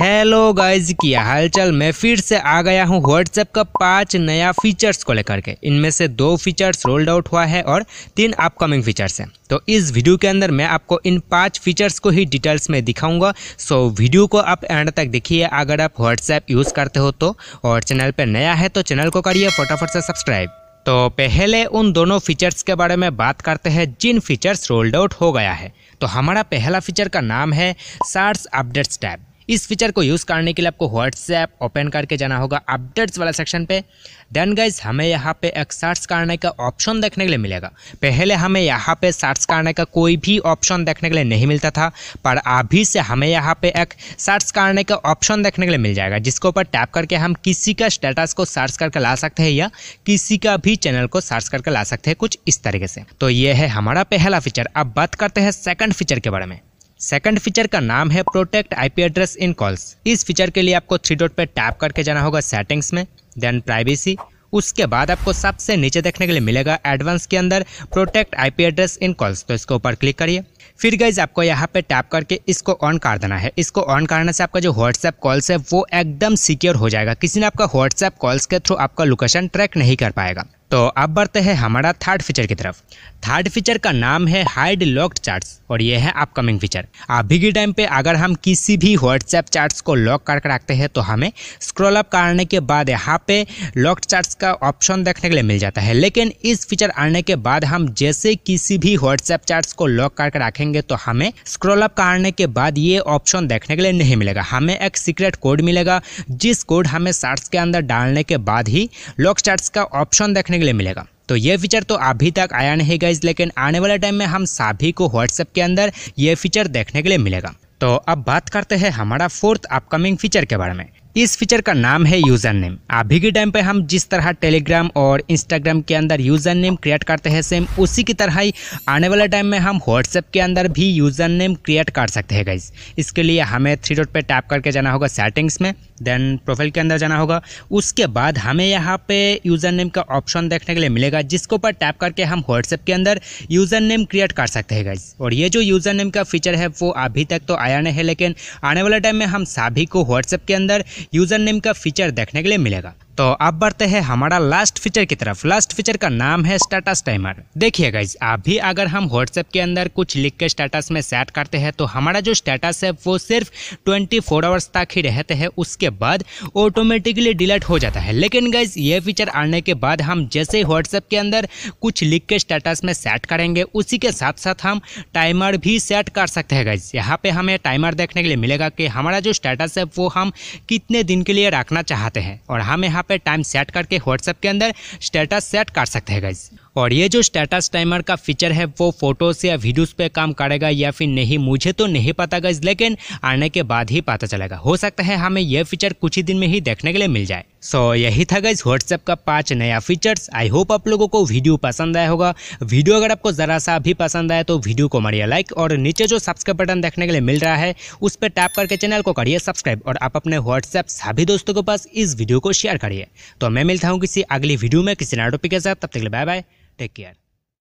Hello guys किया हालचाल मैं फिर से आ गया हूँ व्हाट्सएप का पांच नया फीचर्स को लेकर के इनमें से दो फीचर्स रोल्ड आउट हुआ है और तीन अपकमिंग फीचर्स हैं तो इस वीडियो के अंदर मैं आपको इन पांच फीचर्स को ही डिटेल्स में दिखाऊंगा सो वीडियो को आप एंड तक देखिए अगर आप व्हाट्सएप यूज़ करते हो तो और चैनल पर नया है तो चैनल को करिए फटाफट से सब्सक्राइब तो पहले उन दोनों फीचर्स के बारे में बात करते हैं जिन फीचर्स रोल्ड आउट हो गया है तो हमारा पहला फीचर का नाम है सार्स अपडेट्स टैब इस फीचर को यूज़ करने के लिए आपको व्हाट्सएप ओपन करके जाना होगा अपडेट्स वाला सेक्शन पे देन गाइज हमें यहाँ पे एक सर्च करने का ऑप्शन देखने के लिए मिलेगा पहले हमें यहाँ पे सर्च करने का कोई भी ऑप्शन देखने के लिए नहीं मिलता था पर अभी से हमें यहाँ पे एक सर्च करने का ऑप्शन देखने के लिए मिल जाएगा जिसके ऊपर टैप करके हम किसी का स्टेटस को सर्च करके ला सकते हैं या किसी का भी चैनल को सर्च करके ला सकते हैं कुछ इस तरीके से तो ये है हमारा पहला फीचर अब बात करते हैं सेकेंड फीचर के बारे में सेकंड फीचर का नाम है protect IP address in calls इस फीचर के लिए आपको थ्री डॉट पे टैप करके जाना होगा सेटिंग्स में देन प्राइवेसी उसके बाद आपको सबसे नीचे देखने के लिए मिलेगा एडवांस के अंदर protect IP address in calls तो इसके ऊपर क्लिक करिए फिर गाइज आपको यहाँ पे टैप करके इसको ऑन कर देना है इसको ऑन करने से आपका जो व्हाट्सएप कॉल्स है वो एकदम सिक्योर हो जाएगा किसी ने आपका व्हाट्सएप कॉल्स के थ्रू आपका लोकेशन ट्रैक नहीं कर पाएगा तो अब बढ़ते हैं हमारा थर्ड फीचर की तरफ थर्ड फीचर का नाम है हाइड लॉक्ड चार्ट्स और ये है अपकमिंग फीचर अभी के टाइम पे अगर हम किसी भी व्हाट्सएप चार्ट्स को लॉक करके रखते हैं तो हमें स्क्रॉल अप करने के बाद यहाँ पे लॉक्ड चार्ट्स का ऑप्शन देखने के लिए मिल जाता है लेकिन इस फीचर आने के बाद हम जैसे किसी भी व्हाट्सएप चार्ट्स को लॉक करके रखेंगे तो हमें स्क्रॉल अप करने के बाद ये ऑप्शन देखने के लिए नहीं मिलेगा हमें एक सीक्रेट कोड मिलेगा जिस कोड हमें चार्ट्स के अंदर डालने के बाद ही लॉक चार्ट्स का ऑप्शन देखने के लिए मिलेगा तो ये फीचर तो अभी तक आया नहीं गाइज लेकिन आने वाले टाइम में हम सभी को व्हाट्सएप के अंदर ये फीचर देखने के लिए मिलेगा तो अब बात करते हैं हमारा फोर्थ अपकमिंग फीचर के बारे में इस फीचर का नाम है यूज़र नेम अभी के टाइम पे हम जिस तरह टेलीग्राम और इंस्टाग्राम के अंदर यूज़र नेम क्रिएट करते हैं सेम उसी की तरह ही आने वाले टाइम में हम व्हाट्सएप के अंदर भी यूज़र नेम क्रिएट कर सकते हैं गाइज इसके लिए हमें थ्री डॉट पे टैप करके जाना होगा सेटिंग्स में देन प्रोफाइल के अंदर जाना होगा उसके बाद हमें यहाँ पे यूज़र नेम का ऑप्शन देखने के लिए मिलेगा जिसके ऊपर टैप करके हम व्हाट्सएप के अंदर यूज़र नेम क्रिएट कर सकते हैं गाइज और ये जो यूज़र नेम का फीचर है वो अभी तक तो आया नहीं है लेकिन आने वाले टाइम में हम सभी को व्हाट्सएप के अंदर यूज़र नेम का फीचर देखने के लिए मिलेगा तो अब बढ़ते हैं हमारा लास्ट फीचर की तरफ लास्ट फीचर का नाम है स्टेटस टाइमर देखिए गाइज आप भी अगर हम व्हाट्सएप के अंदर कुछ लिख के स्टेटस में सेट करते हैं तो हमारा जो स्टेटस है वो सिर्फ 24 फोर आवर्स तक ही रहते हैं उसके बाद ऑटोमेटिकली डिलीट हो जाता है लेकिन गाइज ये फीचर आने के बाद हम जैसे व्हाट्सएप के अंदर कुछ लिख के स्टेटस में सेट करेंगे उसी के साथ साथ हम टाइमर भी सेट कर सकते हैं गाइज यहाँ पे हमें टाइमर देखने के लिए मिलेगा कि हमारा जो स्टेटस है वो हम कितने दिन के लिए रखना चाहते हैं और हम यहाँ यहाँ पर टाइम सेट करके व्हाट्सएप के अंदर स्टेटस सेट कर सकते हैं गाइज और ये जो स्टेटस टाइमर का फीचर है वो फोटोज या वीडियोज़ पे काम करेगा या फिर नहीं मुझे तो नहीं पता गज लेकिन आने के बाद ही पता चलेगा हो सकता है हमें यह फीचर कुछ ही दिन में ही देखने के लिए मिल जाए सो so, यही था गज व्हाट्सएप का पाँच नया फीचर्स आई होप आप लोगों को वीडियो पसंद आया होगा वीडियो अगर आपको ज़रा सा भी पसंद आए तो वीडियो को मारिए लाइक और नीचे जो सब्सक्राइब बटन देखने के लिए मिल रहा है उस पर टैप करके चैनल को करिए सब्सक्राइब और आप अपने व्हाट्सएप सभी दोस्तों के पास इस वीडियो को शेयर करिए तो मैं मिलता हूँ किसी अगली वीडियो में किसी नए टॉपिक के साथ तब तक बाय बाय Take care.